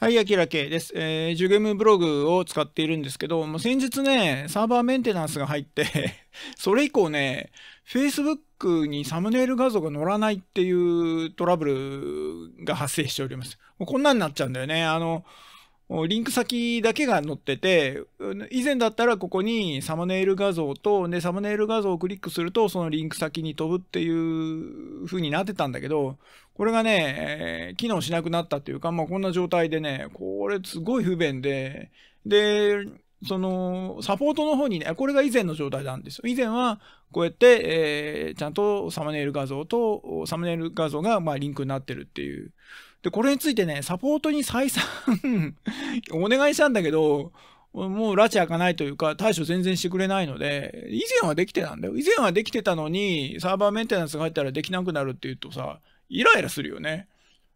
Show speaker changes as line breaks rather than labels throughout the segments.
はい、あきらけです。えー、ジュゲムブログを使っているんですけど、もう先日ね、サーバーメンテナンスが入って それ以降ね、Facebook にサムネイル画像が載らないっていうトラブルが発生しております。もうこんなになっちゃうんだよね。あの、リンク先だけが載ってて、以前だったらここにサムネイル画像と、で、サムネイル画像をクリックすると、そのリンク先に飛ぶっていう風になってたんだけど、これがね、機能しなくなったというか、まあこんな状態でね、これすごい不便で、で、その、サポートの方にね、これが以前の状態なんですよ。以前は、こうやって、えー、ちゃんとサムネイル画像と、サムネイル画像が、まあ、リンクになってるっていう。で、これについてね、サポートに再三 お願いしたんだけど、もう拉致開かないというか、対処全然してくれないので、以前はできてたんだよ。以前はできてたのに、サーバーメンテナンスが入ったらできなくなるっていうとさ、イライラするよね。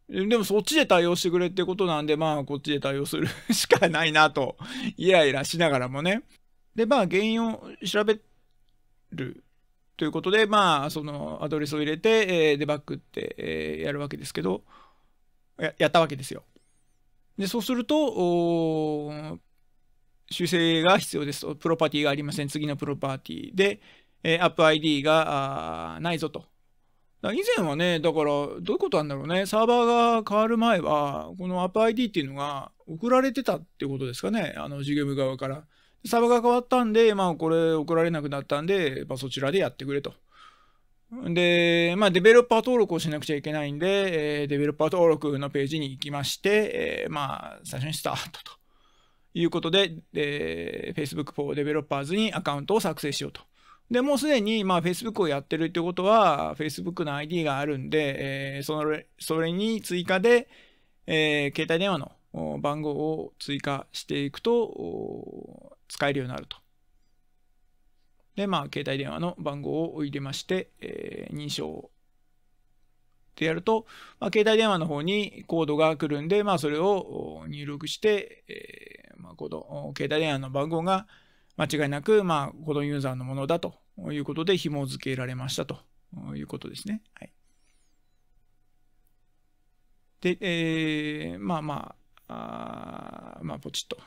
でもそっちで対応してくれってことなんで、まあこっちで対応する しかないなと、イライラしながらもね。で、まあ原因を調べるということで、まあそのアドレスを入れて、えデバッグって、えやるわけですけど、やったわけですよ。で、そうすると、修正が必要ですと。プロパティがありません。次のプロパティで、えー、AppID がないぞと。以前はね、だから、どういうことなんだろうね。サーバーが変わる前は、この AppID っていうのが送られてたってことですかね。あの、事業部側から。サーバーが変わったんで、まあ、これ送られなくなったんで、まあ、そちらでやってくれと。で、まあ、デベロッパー登録をしなくちゃいけないんで、えー、デベロッパー登録のページに行きまして、えー、まあ、最初にスタートということで、え Facebook for Developers にアカウントを作成しようと。で、もうすでに、まあ、Facebook をやってるってことは、Facebook の ID があるんで、えー、それ、それに追加で、えー、携帯電話の番号を追加していくと、使えるようになると。で、まあ、携帯電話の番号を入れまして、えー、認証ってやると、まあ、携帯電話の方にコードが来るんで、まあ、それを入力して、えー、まあ、コード、携帯電話の番号が間違いなく、まあ、コードユーザーのものだということで紐付けられましたということですね。はい。で、えー、まあまあ、あまあ、ポチッと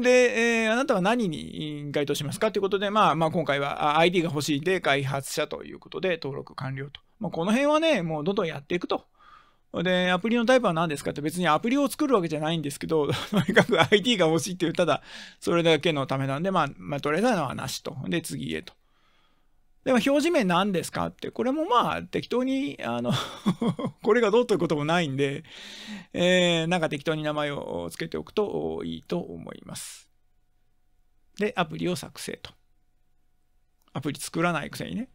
で、えー、あなたは何に該当しますかということで、まあ、まあ、今回は ID が欲しいで開発者ということで登録完了と。まあ、この辺はね、もうどんどんやっていくと。で、アプリのタイプは何ですかって別にアプリを作るわけじゃないんですけど、とにかく ID が欲しいっていう、ただそれだけのためなんで、まあ、まあ、とりあのはなしと。で、次へと。でも表示名何ですかって、これもまあ適当に、あの これがどうということもないんで、えー、なんか適当に名前を付けておくといいと思います。で、アプリを作成と。アプリ作らないくせにね。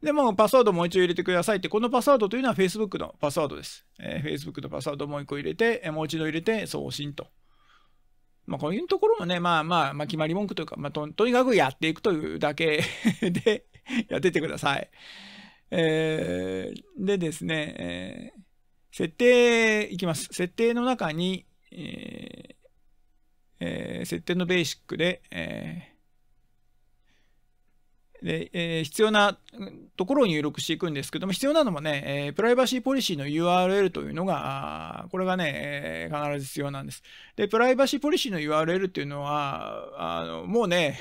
で、もうパスワードもう一度入れてくださいって、このパスワードというのは Facebook のパスワードです。えー、Facebook のパスワードもう一個入れて、もう一度入れて送信と。まあ、こういうところもね、まあまあ、まあ、決まり文句というか、まあと、とにかくやっていくというだけ で、やっててください。えー、でですね、えー、設定いきます。設定の中に、えーえー、設定のベーシックで、えーでえー、必要なところを入力していくんですけども、必要なのもね、えー、プライバシーポリシーの URL というのが、これがね、えー、必ず必要なんです。で、プライバシーポリシーの URL っていうのは、あの、もうね、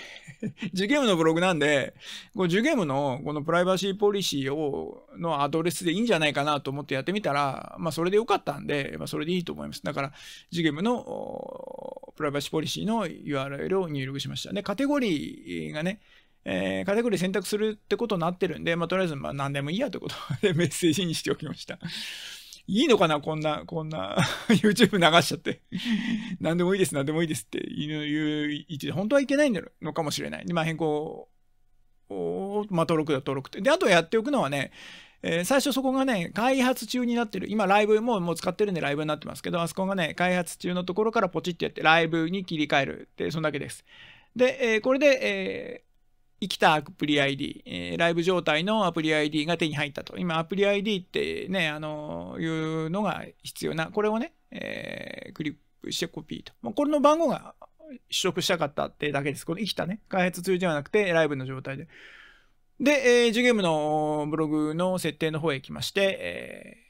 ジュゲームのブログなんで、こうジュゲームのこのプライバシーポリシーを、のアドレスでいいんじゃないかなと思ってやってみたら、まあ、それでよかったんで、まあ、それでいいと思います。だから、ジュゲームのプライバシーポリシーの URL を入力しました。で、カテゴリーがね、えー、カテゴリー選択するってことになってるんで、まあ、とりあえずまあ何でもいいやってこと でメッセージにしておきました。いいのかなこんな、こんな、YouTube 流しちゃって。何でもいいです、何でもいいですって言う、言って、本当はいけないのかもしれない。まあ変更を、まあ登録だ、登録って。で、あとやっておくのはね、えー、最初そこがね、開発中になってる。今、ライブももう使ってるんでライブになってますけど、あそこがね、開発中のところからポチってやって、ライブに切り替えるって、そんだけです。で、えー、これで、えー生きたアプリ ID、えー、ライブ状態のアプリ ID が手に入ったと。今、アプリ ID ってね、あのいうのが必要な、これをね、えー、クリップしてコピーと。まあ、これの番号が取得したかったってだけです。この生きたね、開発中ではなくて、ライブの状態で。で、えー、ジュゲームのブログの設定の方へ行きまして、え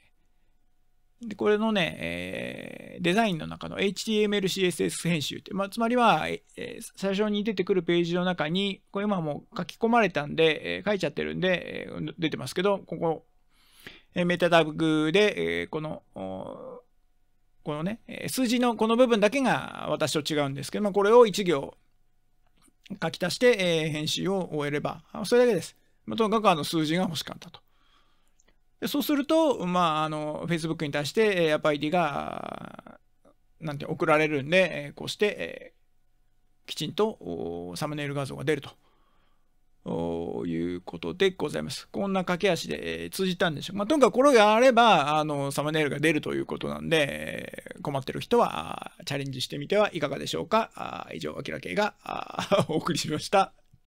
で、これのね、えー、デザインの中の HTML、CSS 編集って、まあ、つまりは、えー、最初に出てくるページの中に、これ今もう書き込まれたんで、えー、書いちゃってるんで、えー、出てますけど、ここ、えー、メタタグで、えー、この、このね、数字のこの部分だけが私と違うんですけど、まあ、これを1行書き足して、えー、編集を終えれば、それだけです。まあ、とにかくあの数字が欲しかったと。そうすると、まあ、あの、Facebook に対して、アップ ID が、なんて送られるんで、こうして、きちんとサムネイル画像が出るということでございます。こんな駆け足で通じたんでしょう。まあ、とにかくこれがあれば、あの、サムネイルが出るということなんで、困ってる人はチャレンジしてみてはいかがでしょうか。以上、あきらけいがお送りしました。